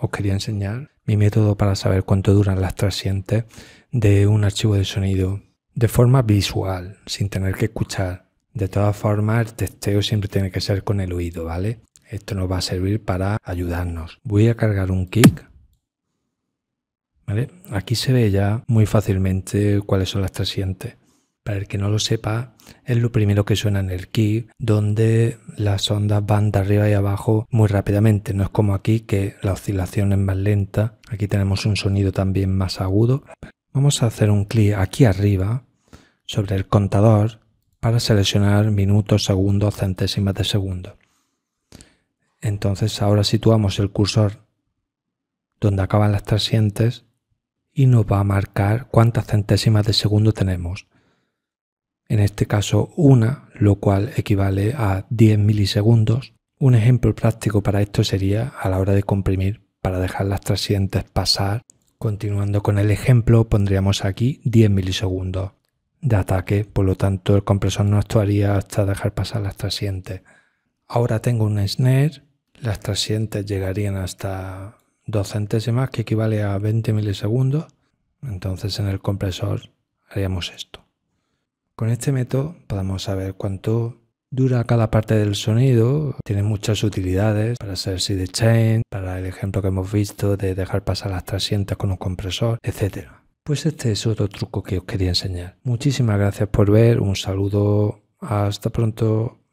os quería enseñar mi método para saber cuánto duran las trascientes de un archivo de sonido de forma visual, sin tener que escuchar. De todas formas, el testeo siempre tiene que ser con el oído, ¿vale? Esto nos va a servir para ayudarnos. Voy a cargar un kick. Aquí se ve ya muy fácilmente cuáles son las transientes. Para el que no lo sepa, es lo primero que suena en el key, donde las ondas van de arriba y abajo muy rápidamente. No es como aquí, que la oscilación es más lenta. Aquí tenemos un sonido también más agudo. Vamos a hacer un clic aquí arriba sobre el contador para seleccionar minutos, segundos, centésimas de segundo. Entonces ahora situamos el cursor donde acaban las transientes y nos va a marcar cuántas centésimas de segundo tenemos en este caso una, lo cual equivale a 10 milisegundos. Un ejemplo práctico para esto sería a la hora de comprimir para dejar las trascientes pasar. Continuando con el ejemplo, pondríamos aquí 10 milisegundos de ataque, por lo tanto el compresor no actuaría hasta dejar pasar las trascientes. Ahora tengo un snare, las trascientes llegarían hasta dos centésimas, que equivale a 20 milisegundos. Entonces en el compresor haríamos esto. Con este método podemos saber cuánto dura cada parte del sonido. Tiene muchas utilidades para hacer de chain, para el ejemplo que hemos visto de dejar pasar las trasientas con un compresor, etc. Pues este es otro truco que os quería enseñar. Muchísimas gracias por ver, un saludo, hasta pronto.